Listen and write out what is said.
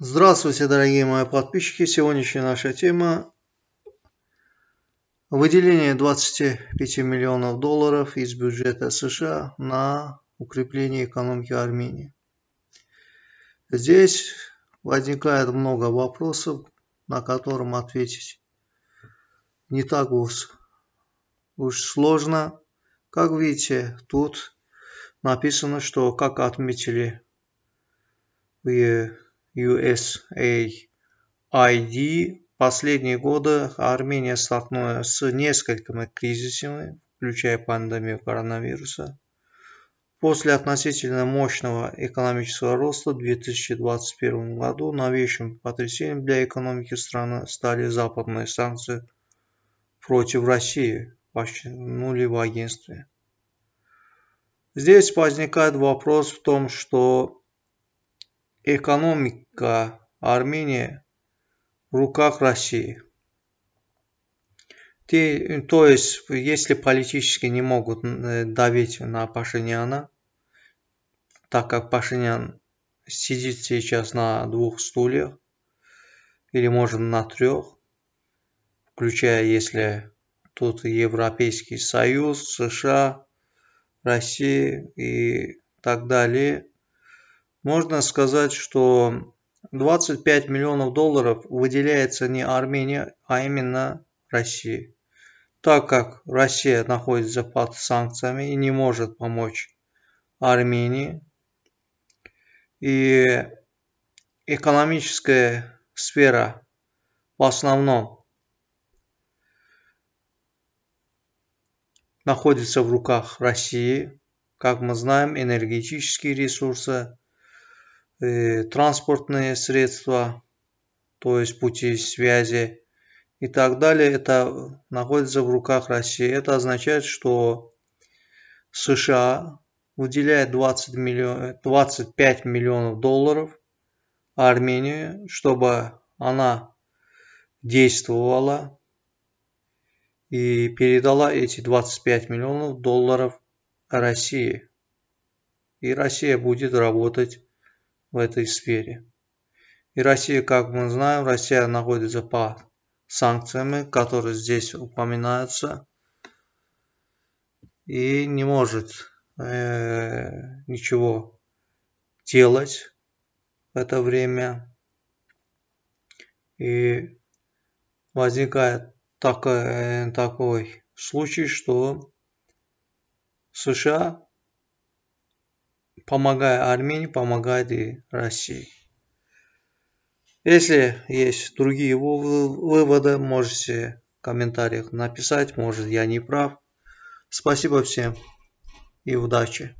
Здравствуйте, дорогие мои подписчики. Сегодняшняя наша тема – выделение 25 миллионов долларов из бюджета США на укрепление экономики Армении. Здесь возникает много вопросов, на которым ответить не так уж, уж сложно. Как видите, тут написано, что, как отметили в USAID последние годы Армения столкнулась с несколькими кризисами, включая пандемию коронавируса. После относительно мощного экономического роста в 2021 году новейшим потрясением для экономики страны стали западные санкции против России, подчеркнули в агентстве. Здесь возникает вопрос в том, что экономика Армении в руках России. Те, то есть, если политически не могут э, давить на Пашиняна, так как Пашинян сидит сейчас на двух стульях, или может на трех, включая, если тут Европейский Союз, США, Россия и так далее, можно сказать, что 25 миллионов долларов выделяется не Армении, а именно России. Так как Россия находится под санкциями и не может помочь Армении, и экономическая сфера в основном находится в руках России. Как мы знаем, энергетические ресурсы – Э, транспортные средства, то есть пути связи и так далее, это находится в руках России. Это означает, что США выделяет 20 миллион, 25 миллионов долларов Армении, чтобы она действовала и передала эти 25 миллионов долларов России. И Россия будет работать в этой сфере. И Россия, как мы знаем, Россия находится под санкциями, которые здесь упоминаются, и не может э, ничего делать в это время. И возникает так, э, такой случай, что США помогая Армении, помогает и России. Если есть другие выводы, можете в комментариях написать, может я не прав. Спасибо всем и удачи!